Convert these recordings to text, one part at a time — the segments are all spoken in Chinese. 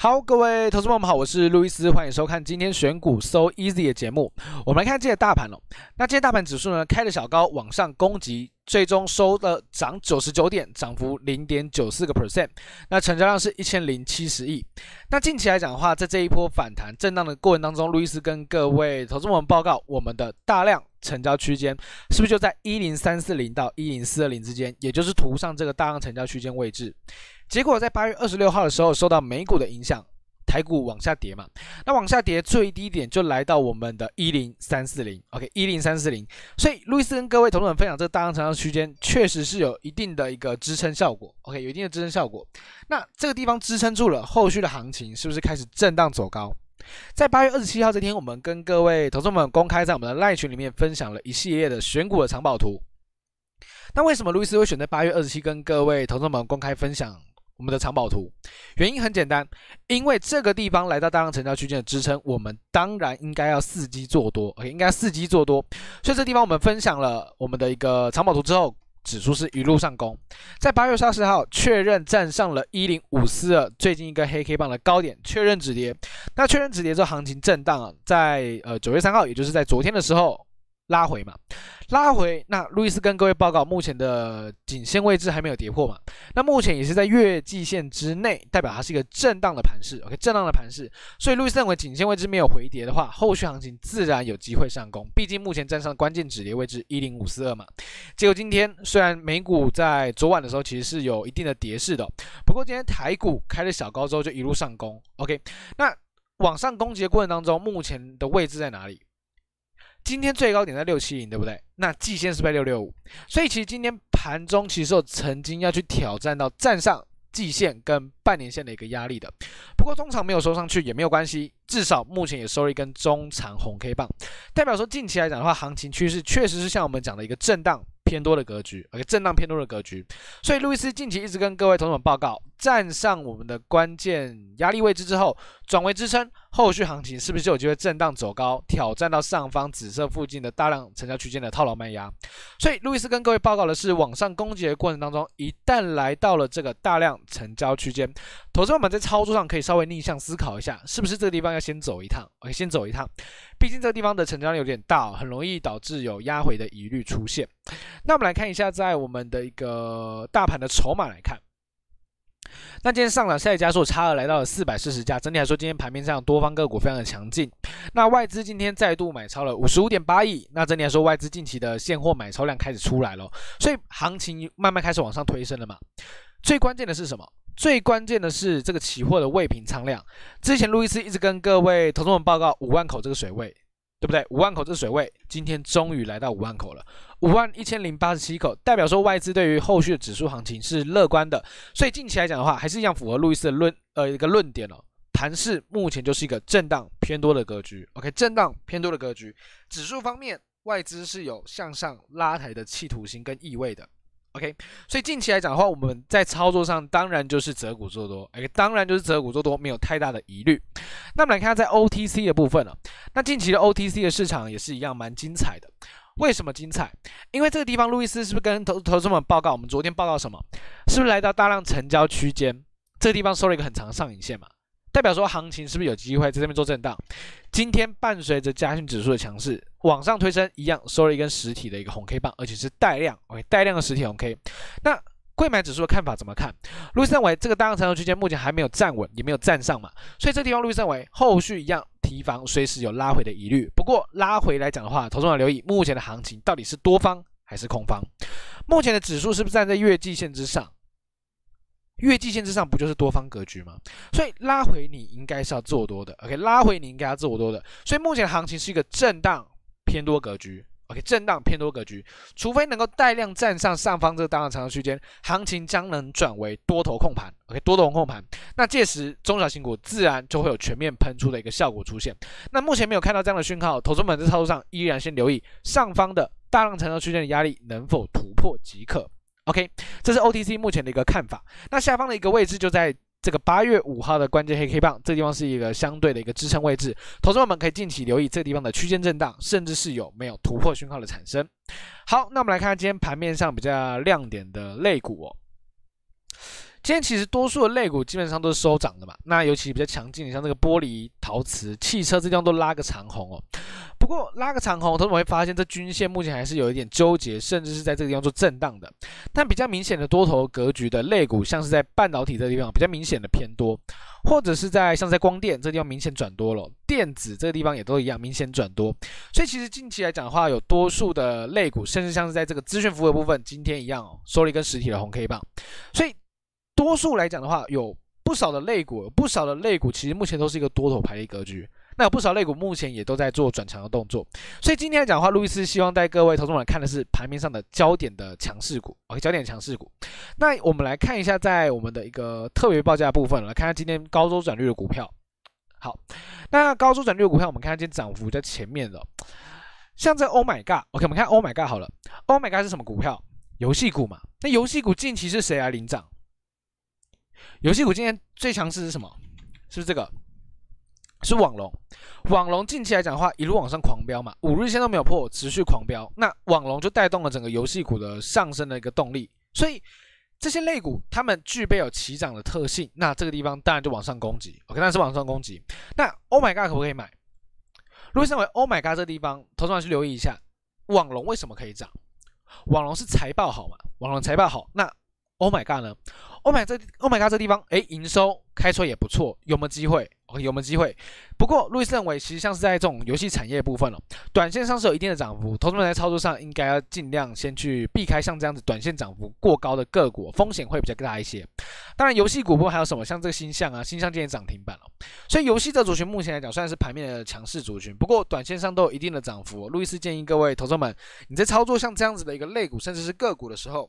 好，各位投资者们，们好，我是路易斯，欢迎收看今天选股 so easy 的节目。我们来看一些大盘喽。那今天大盘指数呢，开了小高，往上攻击，最终收的涨九十九点，涨幅零点九四个 percent。那成交量是一千零七十亿。那近期来讲的话，在这一波反弹震荡的过程当中，路易斯跟各位投资者们报告，我们的大量成交区间是不是就在一零三四零到一零四二零之间，也就是图上这个大量成交区间位置？结果在八月二十六号的时候，受到美股的影响，台股往下跌嘛，那往下跌最低点就来到我们的一零三四零，OK 一零三四零，所以路易斯跟各位同资们分享这个大阳长阳区间，确实是有一定的一个支撑效果，OK 有一定的支撑效果，那这个地方支撑住了，后续的行情是不是开始震荡走高？在八月二十七号这天，我们跟各位投资们公开在我们的赖群里面分享了一系列的选股的藏宝图，那为什么路易斯会选择八月二十七跟各位投资们公开分享？我们的藏宝图，原因很简单，因为这个地方来到大量成交区间的支撑，我们当然应该要伺机做多，应该伺机做多。所以这地方我们分享了我们的一个藏宝图之后，指数是一路上攻，在八月三十号确认站上了一零五四二最近一个黑 K 棒的高点，确认止跌。那确认止跌之后，行情震荡，在呃九月三号，也就是在昨天的时候。拉回嘛，拉回那路易斯跟各位报告，目前的颈线位置还没有跌破嘛？那目前也是在月季线之内，代表它是一个震荡的盘势。OK，震荡的盘势，所以路易斯认为颈线位置没有回跌的话，后续行情自然有机会上攻。毕竟目前站上关键止跌位置一零五四二嘛。结果今天虽然美股在昨晚的时候其实是有一定的跌势的，不过今天台股开了小高之后就一路上攻。OK，那往上攻击的过程当中，目前的位置在哪里？今天最高点在六七零，对不对？那季线是被六六五，所以其实今天盘中其实我曾经要去挑战到站上季线跟半年线的一个压力的，不过中长没有收上去也没有关系，至少目前也收了一根中长红 K 棒，代表说近期来讲的话，行情趋势确实是像我们讲的一个震荡偏多的格局，而且震荡偏多的格局，所以路易斯近期一直跟各位同学们报告。站上我们的关键压力位置之后，转为支撑，后续行情是不是有机会震荡走高，挑战到上方紫色附近的大量成交区间的套牢卖压？所以，路易斯跟各位报告的是，往上攻击的过程当中，一旦来到了这个大量成交区间，投资者们在操作上可以稍微逆向思考一下，是不是这个地方要先走一趟？OK，先走一趟，毕竟这个地方的成交量有点大，很容易导致有压回的疑虑出现。那我们来看一下，在我们的一个大盘的筹码来看。那今天上涨、下跌加速差额来到了四百四十家，整体来说，今天盘面上多方个股非常的强劲。那外资今天再度买超了五十五点八亿，那整体来说，外资近期的现货买超量开始出来了，所以行情慢慢开始往上推升了嘛。最关键的是什么？最关键的是这个期货的未平仓量。之前路易斯一直跟各位投资们报告五万口这个水位。对不对？五万口这水位，今天终于来到五万口了，五万一千零八十七口，代表说外资对于后续的指数行情是乐观的，所以近期来讲的话，还是一样符合路易斯的论呃一个论点哦。盘势目前就是一个震荡偏多的格局。OK，震荡偏多的格局，指数方面外资是有向上拉抬的企图心跟意味的。OK，所以近期来讲的话，我们在操作上当然就是择股做多，OK，当然就是择股做多，没有太大的疑虑。那我们来看一下在 OTC 的部分了。那近期的 OTC 的市场也是一样蛮精彩的。为什么精彩？因为这个地方，路易斯是不是跟投投资们报告，我们昨天报告什么？是不是来到大量成交区间？这个地方收了一个很长上影线嘛？代表说，行情是不是有机会在这边做震荡？今天伴随着加权指数的强势，往上推升，一样收了一根实体的一个红 K 棒，而且是带量，OK，带量的实体红 K。那贵买指数的看法怎么看？路易认为，这个大量成交区间目前还没有站稳，也没有站上嘛，所以这地方路易认为后续一样提防随时有拉回的疑虑。不过拉回来讲的话，投资者留意目前的行情到底是多方还是空方？目前的指数是不是站在月季线之上？月季线之上不就是多方格局吗？所以拉回你应该是要做多的，OK？拉回你应该要做多的，所以目前的行情是一个震荡偏多格局，OK？震荡偏多格局，除非能够带量站上上方这个大量长上区间，行情将能转为多头控盘，OK？多头控盘，那届时中小型股自然就会有全面喷出的一个效果出现。那目前没有看到这样的讯号，投资们在操作上依然先留意上方的大量长交区间的压力能否突破即可。OK，这是 OTC 目前的一个看法。那下方的一个位置就在这个八月五号的关键黑 K 棒，这地方是一个相对的一个支撑位置。投资者们可以近期留意这地方的区间震荡，甚至是有没有突破讯号的产生。好，那我们来看今天盘面上比较亮点的类股。今天其实多数的类股基本上都是收涨的嘛。那尤其比较强劲，像这个玻璃、陶瓷、汽车这地方都拉个长红哦。不过拉个长红，我们会发现这均线目前还是有一点纠结，甚至是在这个地方做震荡的。但比较明显的多头格局的类股，像是在半导体这个地方比较明显的偏多，或者是在像在光电这个地方明显转多了，电子这个地方也都一样明显转多。所以其实近期来讲的话，有多数的类股，甚至像是在这个资讯服务部分，今天一样收了一根实体的红 K 棒。所以多数来讲的话，有不少的类股，不少的类股其实目前都是一个多头排列格局。那有不少类股目前也都在做转强的动作，所以今天来讲的话，路易斯希望带各位投资者看的是盘面上的焦点的强势股，OK，焦点强势股。那我们来看一下在我们的一个特别报价部分，来看看今天高周转率的股票。好，那高周转率股票，我们看今天涨幅在前面的，像这 Oh My God，OK，我们看 Oh My God 好了，Oh My God 是什么股票？游戏股嘛。那游戏股近期是谁来领涨？游戏股今天最强势是什么？是不是这个？是网龙，网龙近期来讲的话，一路往上狂飙嘛，五日线都没有破，持续狂飙，那网龙就带动了整个游戏股的上升的一个动力，所以这些类股它们具备有齐涨的特性，那这个地方当然就往上攻击，OK，当是往上攻击。那 Oh my God 可不可以买？如果认为 Oh my God 这个地方，投资者去留意一下，网龙为什么可以涨？网龙是财报好嘛？网龙财报好，那 Oh my God 呢？Oh my 这 Oh my God 这地方，哎，营收开出也不错，有没有机会？有没有机会？不过路易斯认为，其实像是在这种游戏产业部分了，短线上是有一定的涨幅。投资者在操作上应该要尽量先去避开像这样子短线涨幅过高的个股，风险会比较大一些。当然，游戏股部还有什么像这个新象啊，新象今天涨停板了。所以游戏这族群目前来讲算是盘面的强势族群，不过短线上都有一定的涨幅。路易斯建议各位投资者们，你在操作像这样子的一个类股，甚至是个股的时候。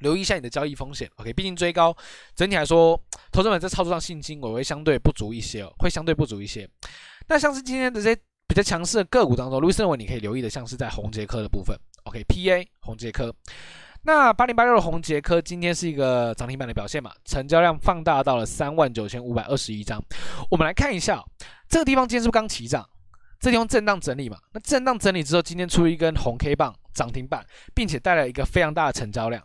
留意一下你的交易风险，OK，毕竟追高，整体来说，投资者们在操作上信心我会相对不足一些，会相对不足一些。那像是今天这些比较强势的个股当中，卢医生认为你可以留意的，像是在红杰科的部分，OK，PA 红杰科，那八零八六的红杰科今天是一个涨停板的表现嘛，成交量放大到了三万九千五百二十一张，我们来看一下，这个地方今天是不是刚起涨？这地方震荡整理嘛，那震荡整理之后，今天出一根红 K 棒，涨停板，并且带来一个非常大的成交量。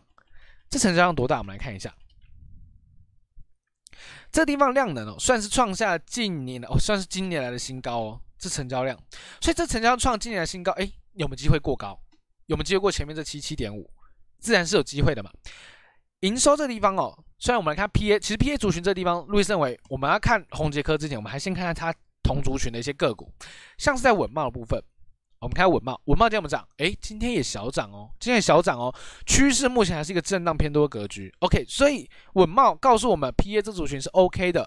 这成交量多大？我们来看一下，这地方量能哦，算是创下近年的哦，算是今年来的新高哦。这成交量，所以这成交量创今年的新高，哎，有没有机会过高？有没有机会过前面这七七点五？自然是有机会的嘛。营收这地方哦，虽然我们来看 PA，其实 PA 族群这地方，路易士认为，我们要看红杰科之前，我们还先看看它同族群的一些个股，像是在稳茂的部分。我们看下稳茂，稳天怎么涨？哎，今天也小涨哦，今天也小涨哦。趋势目前还是一个震荡偏多格局。OK，所以稳茂告诉我们 p a 这组群是 OK 的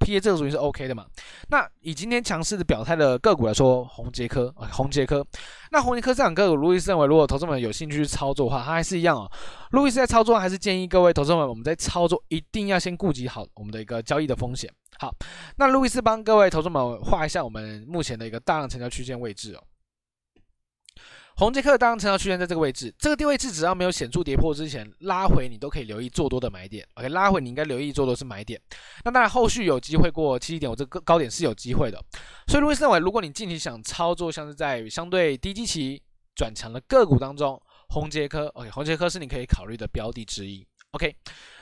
p a 这组群是 OK 的嘛？那以今天强势的表态的个股来说，红杰科，红杰科。那红杰科这两个股，路易斯认为，如果投资们有兴趣去操作的话，它还是一样哦。路易斯在操作还是建议各位投资们，我们在操作一定要先顾及好我们的一个交易的风险。好，那路易斯帮各位投资们画一下我们目前的一个大量成交区间位置哦。红杰克当成要区间在这个位置，这个位置只要没有显著跌破之前拉回，你都可以留意做多的买点。OK，拉回你应该留意做多是买点。那当然后续有机会过七七点，我这个高点是有机会的。所以路易斯认为，如果你近期想操作，像是在相对低基期转强的个股当中，红杰科 o k 红杰科是你可以考虑的标的之一。OK，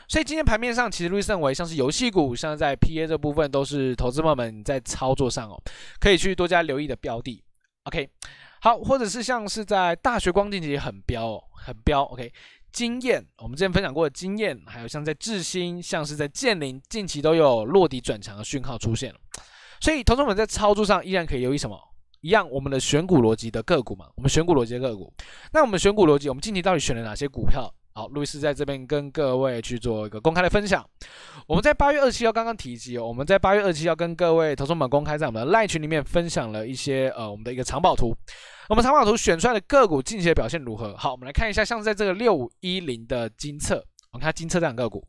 所以今天盘面上，其实易斯认为像是游戏股，像是在 PA 这部分，都是投资朋友们在操作上哦，可以去多加留意的标的。OK。好，或者是像是在大学光近期很飚哦，很飚 OK，经验，我们之前分享过的经验，还有像在智新，像是在建林，近期都有落底转强的讯号出现了。所以，投资者们在操作上依然可以留意什么？一样，我们的选股逻辑的个股嘛，我们选股逻辑的个股。那我们选股逻辑，我们近期到底选了哪些股票？好，路易斯在这边跟各位去做一个公开的分享。我们在八月二七号刚刚提及哦，我们在八月二七号跟各位投资们公开在我们的赖群里面分享了一些呃我们的一个藏宝图。我们藏宝图选出来的个股近期的表现如何？好，我们来看一下，像在这个六五一零的金策，我们看金策这档个股，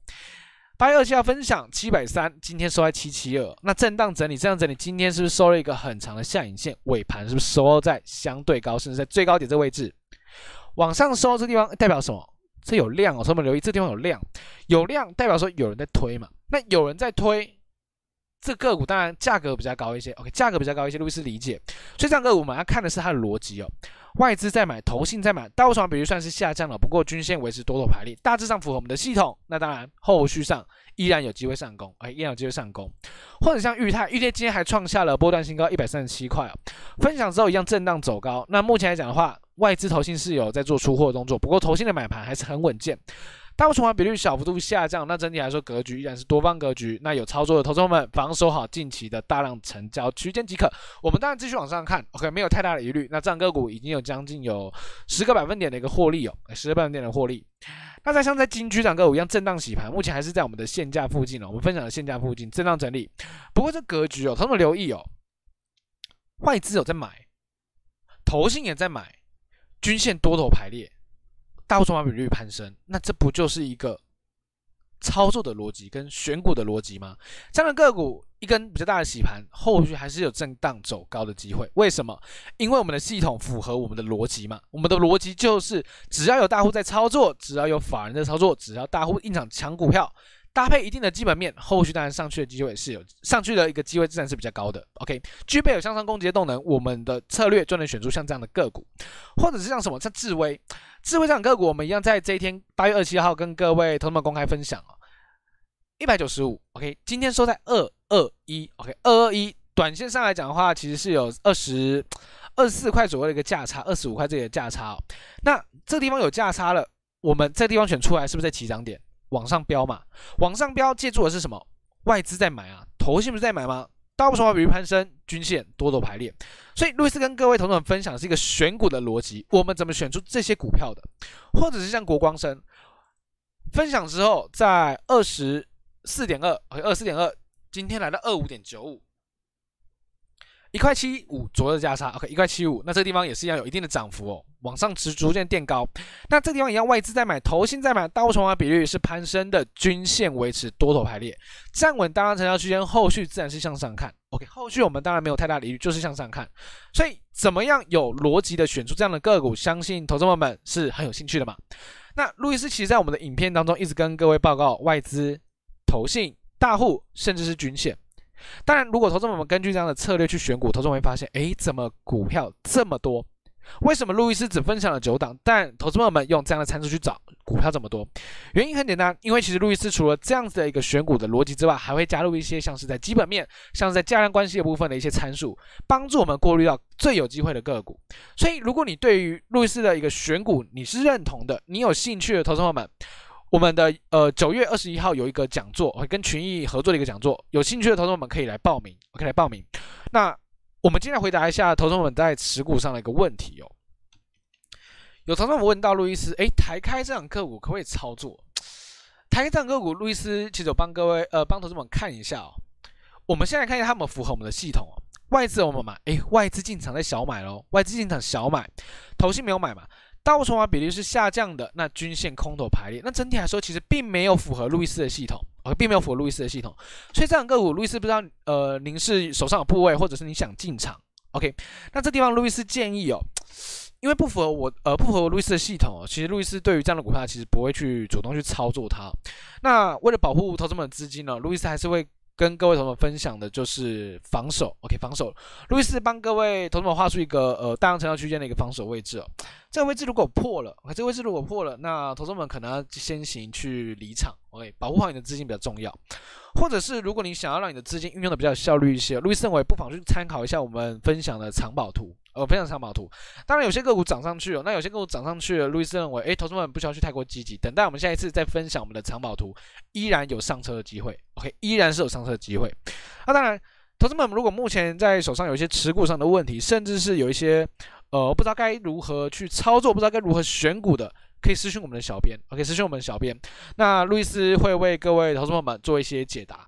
八月二七号分享七百三，今天收在七七二，那震荡整理，震荡整理今天是不是收了一个很长的下影线？尾盘是不是收在相对高甚至在最高点这位置？往上收这地方代表什么？这有量哦，所以我们留意这地方有量，有量代表说有人在推嘛。那有人在推，这个股当然价格比较高一些。OK，价格比较高一些，路易斯理解。所以这样个股我们要看的是它的逻辑哦。外资在买，投信在买，刀叉比率算是下降了，不过均线维持多头排列，大致上符合我们的系统。那当然，后续上依然有机会上攻，哎，依然有机会上攻。或者像裕泰，裕泰今天还创下了波段新高一百三十七块哦。分享之后一样震荡走高。那目前来讲的话。外资投信是有在做出货动作，不过投信的买盘还是很稳健。大户存款比率小幅度下降，那整体来说格局依然是多方格局。那有操作的投资们，防守好近期的大量成交区间即可。我们当然继续往上看，OK，没有太大的疑虑。那这样个股已经有将近有十个百分点的一个获利哦，十个百分点的获利。那在像在金曲长个股一样震荡洗盘，目前还是在我们的现价附近了。我们分享的现价附近震荡整理，不过这格局哦，他们留意哦，外资有在买，投信也在买。均线多头排列，大户筹码比率攀升，那这不就是一个操作的逻辑跟选股的逻辑吗？这样的个股一根比较大的洗盘，后续还是有震荡走高的机会。为什么？因为我们的系统符合我们的逻辑嘛。我们的逻辑就是，只要有大户在操作，只要有法人在操作，只要大户进场抢股票。搭配一定的基本面，后续当然上去的机会是有，上去的一个机会自然是比较高的。OK，具备有向上攻击的动能，我们的策略就能选出像这样的个股，或者是像什么像智威，智威这样个股，我们一样在这一天八月二十七号跟各位同学们公开分享哦，一百九十五。OK，今天收在二二一。OK，二二一，短线上来讲的话，其实是有二十、二十四块左右的一个价差，二十五块这里的价差哦。那这个地方有价差了，我们这个地方选出来是不是在起涨点？往上飙嘛，往上飙，借助的是什么？外资在买啊，头信不是在买吗？大部分话比喻攀升，均线多头排列。所以，路易斯跟各位同资分享的是一个选股的逻辑，我们怎么选出这些股票的？或者是像国光生分享之后，在二十四点二，二四点二，今天来到二五点九五，一块七五昨日价差，OK 一块七五，那这个地方也是要有一定的涨幅哦。往上持，逐渐垫高。那这个地方，一样外资在买，投信在买，大户筹码比率是攀升的，均线维持多头排列，站稳当量成交区间，后续自然是向上看。OK，后续我们当然没有太大疑虑，就是向上看。所以怎么样有逻辑的选出这样的个股，相信投资者们是很有兴趣的嘛？那路易斯其实，在我们的影片当中一直跟各位报告外资、投信、大户，甚至是均线。当然，如果投资者们根据这样的策略去选股，投资者会发现，哎，怎么股票这么多？为什么路易斯只分享了九档？但投资朋友们用这样的参数去找股票这么多，原因很简单，因为其实路易斯除了这样子的一个选股的逻辑之外，还会加入一些像是在基本面、像是在价量关系的部分的一些参数，帮助我们过滤到最有机会的个股。所以，如果你对于路易斯的一个选股你是认同的，你有兴趣的投资朋友们，我们的呃九月二十一号有一个讲座，会跟群益合作的一个讲座，有兴趣的投资朋友们可以来报名。可以来报名。那。我们今天回答一下投资者们在持股上的一个问题哦。有投资者问到路易斯：“哎，台开这档个股可不可以操作？”台开这档个股，路易斯，其实我帮各位呃帮投资者们看一下哦。我们先来看一下他们符合我们的系统哦。外资我们买哎，外资进场在小买喽，外资进场小买，投信没有买嘛，大额筹码比例是下降的，那均线空头排列，那整体来说其实并没有符合路易斯的系统。并没有符合路易斯的系统，所以这样个股，路易斯不知道呃，您是手上有部位，或者是你想进场？OK，那这地方路易斯建议哦，因为不符合我呃不符合路易斯的系统，其实路易斯对于这样的股票其实不会去主动去操作它。那为了保护投资者的资金呢，路易斯还是会。跟各位同志们分享的就是防守，OK，防守。路易斯帮各位同学们画出一个呃大量成交区间的一个防守位置哦，这个位置如果破了，OK，这个位置如果破了，那同学们可能要先行去离场，OK，保护好你的资金比较重要。或者是如果你想要让你的资金运用的比较效率一些，路易斯认为不妨去参考一下我们分享的藏宝图。呃，分享藏宝图，当然有些个股涨上去了，那有些个股涨上去了，路易斯认为，哎，投资们不需要去太过积极，等待我们下一次再分享我们的藏宝图，依然有上车的机会，OK，依然是有上车的机会。那当然，投资们如果目前在手上有一些持股上的问题，甚至是有一些呃不知道该如何去操作，不知道该如何选股的，可以私信我们的小编，OK，私信我们的小编，那路易斯会为各位投资朋友们做一些解答。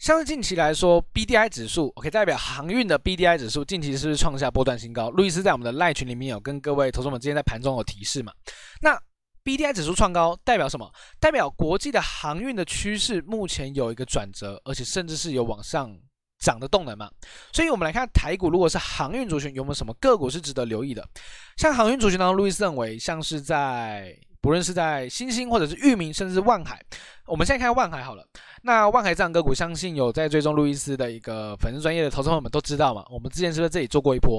像是近期来说，B D I 指数，OK，代表航运的 B D I 指数，近期是不是创下波段新高？路易斯在我们的赖群里面有跟各位投资者们之间在盘中有提示嘛？那 B D I 指数创高代表什么？代表国际的航运的趋势目前有一个转折，而且甚至是有往上涨的动能嘛？所以我们来看台股，如果是航运族群有没有什么个股是值得留意的？像航运族群当中，路易斯认为像是在不论是在星星，或者是域名，甚至是万海，我们现在看万海好了。那万海这样个股，相信有在追踪路易斯的一个粉丝专业的投资朋友们都知道嘛？我们之前是不是这里做过一波？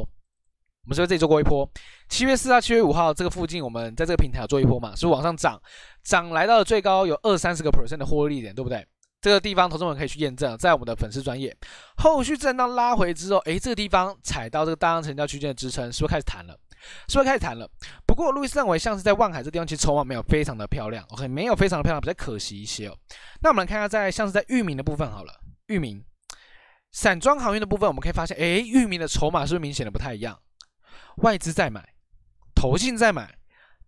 我们是不是这里做过一波？七月四号、七月五号这个附近，我们在这个平台做一波嘛？是不是往上涨，涨来到了最高有二三十个 percent 的获利点，对不对？这个地方投资们可以去验证，在我们的粉丝专业。后续震荡拉回之后，诶，这个地方踩到这个大阳成交区间的支撑，是不是开始弹了？是不是开始谈了？不过路易斯认为，像是在望海这地方，其实筹码没有非常的漂亮。OK，没有非常的漂亮，比较可惜一些哦。那我们来看一下，在像是在域名的部分好了。域名散装航运的部分，我们可以发现，诶，域名的筹码是不是明显的不太一样？外资在买，投信在买，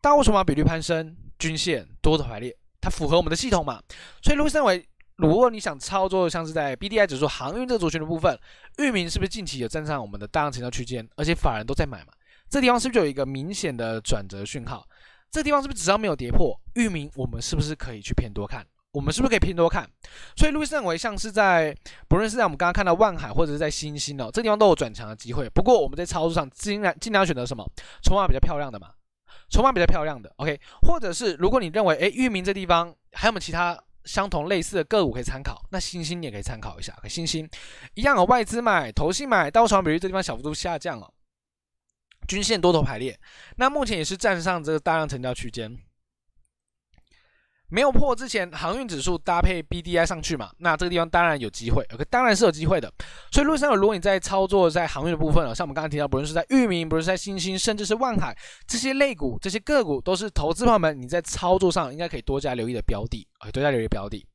大户筹码比率攀升，均线多头排列，它符合我们的系统嘛？所以路易斯认为，如果你想操作像是在 BDI 指数航运这个族群的部分，域名是不是近期有站上我们的大量成交区间？而且法人都在买嘛？这地方是不是有一个明显的转折讯号？这地方是不是只要没有跌破域名，我们是不是可以去偏多看？我们是不是可以偏多看？所以，路易斯认为，像是在，不论是在我们刚刚看到万海，或者是在星星哦，这地方都有转强的机会。不过，我们在操作上尽量尽量选择什么筹码比较漂亮的嘛？筹码比较漂亮的，OK？或者是如果你认为，哎，域名这地方还有没有其他相同类似的个股可以参考？那星星也可以参考一下，和星星一样，外资买、投信买、刀床比入，这地方小幅度下降了。均线多头排列，那目前也是站上这个大量成交区间，没有破之前，航运指数搭配 B D I 上去嘛？那这个地方当然有机会，OK，当然是有机会的。所以路上有如果你在操作在航运的部分啊，像我们刚才提到，不论是在域名，不论在新兴，甚至是万海这些类股，这些个股都是投资朋友们你在操作上应该可以多加留意的标的，啊，多加留意标的。